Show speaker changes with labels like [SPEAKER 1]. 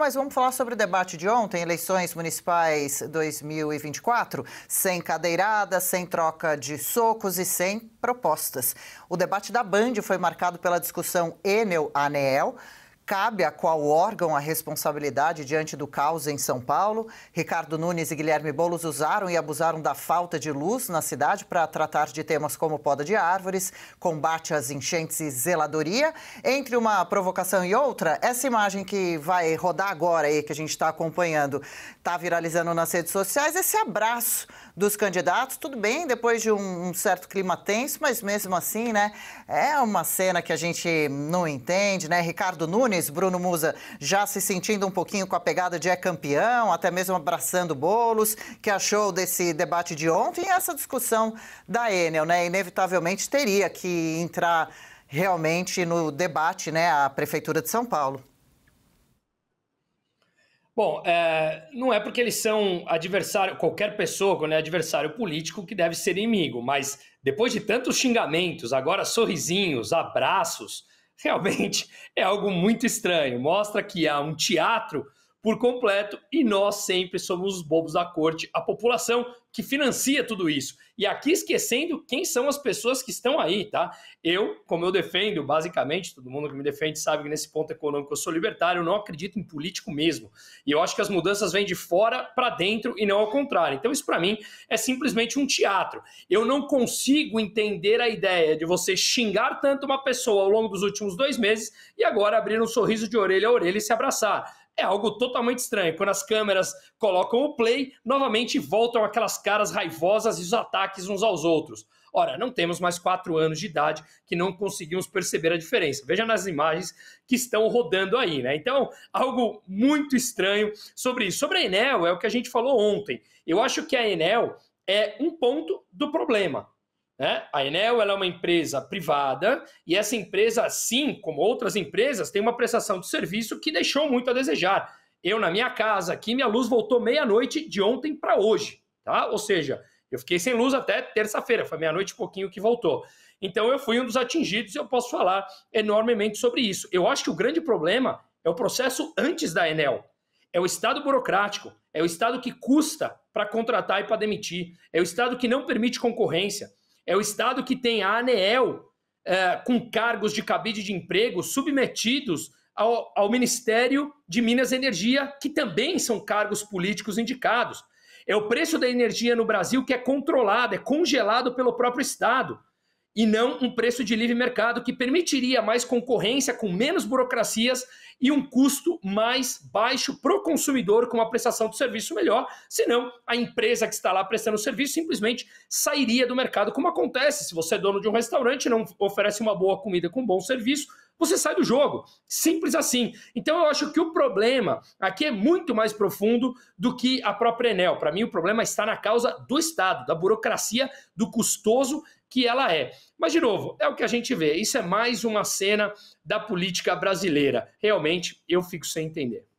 [SPEAKER 1] Mas vamos falar sobre o debate de ontem, eleições municipais 2024, sem cadeirada, sem troca de socos e sem propostas. O debate da Band foi marcado pela discussão Enel-Anel, Cabe a qual órgão a responsabilidade diante do caos em São Paulo? Ricardo Nunes e Guilherme Boulos usaram e abusaram da falta de luz na cidade para tratar de temas como poda de árvores, combate às enchentes e zeladoria. Entre uma provocação e outra, essa imagem que vai rodar agora aí, que a gente está acompanhando, está viralizando nas redes sociais, esse abraço dos candidatos. Tudo bem, depois de um certo clima tenso, mas mesmo assim, né? É uma cena que a gente não entende, né? Ricardo Nunes Bruno Musa, já se sentindo um pouquinho com a pegada de é campeão, até mesmo abraçando bolos, que achou desse debate de ontem e essa discussão da Enel, né? Inevitavelmente teria que entrar realmente no debate, né, a prefeitura de São Paulo.
[SPEAKER 2] Bom, é, não é porque eles são adversário, qualquer pessoa, quando é adversário político, que deve ser inimigo, mas depois de tantos xingamentos, agora sorrisinhos, abraços, realmente é algo muito estranho. Mostra que há um teatro por completo e nós sempre somos os bobos da corte, a população que financia tudo isso. E aqui esquecendo quem são as pessoas que estão aí, tá? Eu, como eu defendo, basicamente, todo mundo que me defende sabe que nesse ponto econômico eu sou libertário, eu não acredito em político mesmo. E eu acho que as mudanças vêm de fora para dentro e não ao contrário. Então isso para mim é simplesmente um teatro. Eu não consigo entender a ideia de você xingar tanto uma pessoa ao longo dos últimos dois meses e agora abrir um sorriso de orelha a orelha e se abraçar. É algo totalmente estranho. Quando as câmeras colocam o play, novamente voltam aquelas caras raivosas e os ataques uns aos outros. Ora, não temos mais quatro anos de idade que não conseguimos perceber a diferença. Veja nas imagens que estão rodando aí, né? Então, algo muito estranho sobre isso. Sobre a Enel, é o que a gente falou ontem. Eu acho que a Enel é um ponto do problema. Né? A Enel é uma empresa privada e essa empresa, assim como outras empresas, tem uma prestação de serviço que deixou muito a desejar. Eu, na minha casa aqui, minha luz voltou meia-noite de ontem para hoje. Tá? Ou seja, eu fiquei sem luz até terça-feira, foi meia-noite e pouquinho que voltou. Então eu fui um dos atingidos e eu posso falar enormemente sobre isso. Eu acho que o grande problema é o processo antes da Enel. É o Estado burocrático, é o Estado que custa para contratar e para demitir, é o Estado que não permite concorrência. É o Estado que tem a ANEEL é, com cargos de cabide de emprego submetidos ao, ao Ministério de Minas e Energia, que também são cargos políticos indicados. É o preço da energia no Brasil que é controlado, é congelado pelo próprio Estado e não um preço de livre mercado que permitiria mais concorrência com menos burocracias e um custo mais baixo para o consumidor com uma prestação do serviço melhor, senão a empresa que está lá prestando o serviço simplesmente sairia do mercado, como acontece se você é dono de um restaurante e não oferece uma boa comida com um bom serviço, você sai do jogo. Simples assim. Então eu acho que o problema aqui é muito mais profundo do que a própria Enel. Para mim, o problema está na causa do Estado, da burocracia, do custoso que ela é. Mas, de novo, é o que a gente vê. Isso é mais uma cena da política brasileira. Realmente, eu fico sem entender.